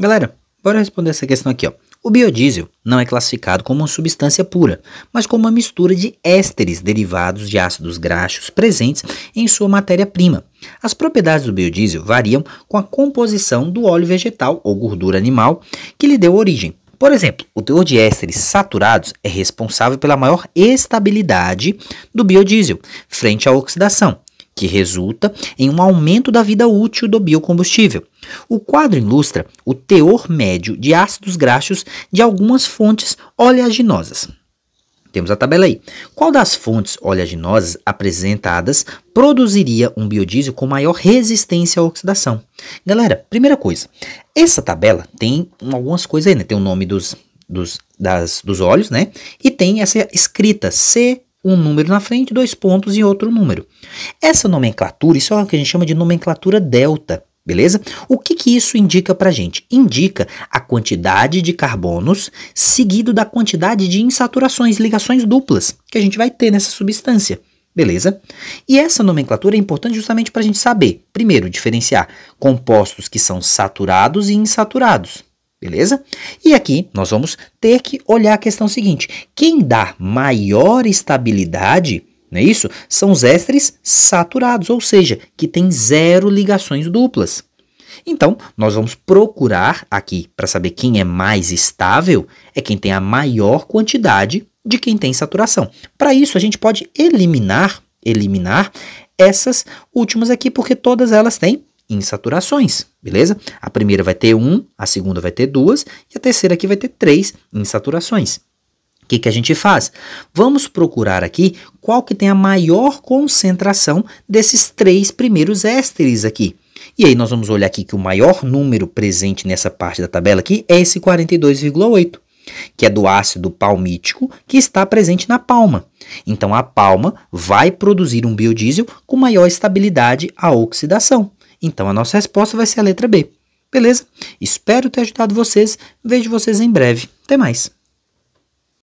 Galera, bora responder essa questão aqui, ó. O biodiesel não é classificado como uma substância pura, mas como uma mistura de ésteres derivados de ácidos graxos presentes em sua matéria-prima. As propriedades do biodiesel variam com a composição do óleo vegetal ou gordura animal que lhe deu origem. Por exemplo, o teor de ésteres saturados é responsável pela maior estabilidade do biodiesel frente à oxidação, que resulta em um aumento da vida útil do biocombustível. O quadro ilustra o teor médio de ácidos graxos de algumas fontes oleaginosas. Temos a tabela aí. Qual das fontes oleaginosas apresentadas produziria um biodiesel com maior resistência à oxidação? Galera, primeira coisa, essa tabela tem algumas coisas aí, né? Tem o nome dos, dos, das, dos óleos, né? E tem essa escrita C um número na frente, dois pontos e outro número. Essa nomenclatura, isso é o que a gente chama de nomenclatura delta, beleza? O que, que isso indica para a gente? Indica a quantidade de carbonos seguido da quantidade de insaturações, ligações duplas que a gente vai ter nessa substância. Beleza? E essa nomenclatura é importante justamente para a gente saber, primeiro, diferenciar compostos que são saturados e insaturados. Beleza? E aqui nós vamos ter que olhar a questão seguinte: quem dá maior estabilidade, não é isso? São os ésteres saturados, ou seja, que tem zero ligações duplas. Então, nós vamos procurar aqui para saber quem é mais estável, é quem tem a maior quantidade de quem tem saturação. Para isso, a gente pode eliminar, eliminar essas últimas aqui, porque todas elas têm insaturações, beleza? A primeira vai ter um, a segunda vai ter duas e a terceira aqui vai ter três insaturações. O que, que a gente faz? Vamos procurar aqui qual que tem a maior concentração desses três primeiros ésteres aqui. E aí nós vamos olhar aqui que o maior número presente nessa parte da tabela aqui é esse 42,8 que é do ácido palmítico, que está presente na palma. Então, a palma vai produzir um biodiesel com maior estabilidade à oxidação. Então a nossa resposta vai ser a letra B. Beleza? Espero ter ajudado vocês. Vejo vocês em breve. Até mais.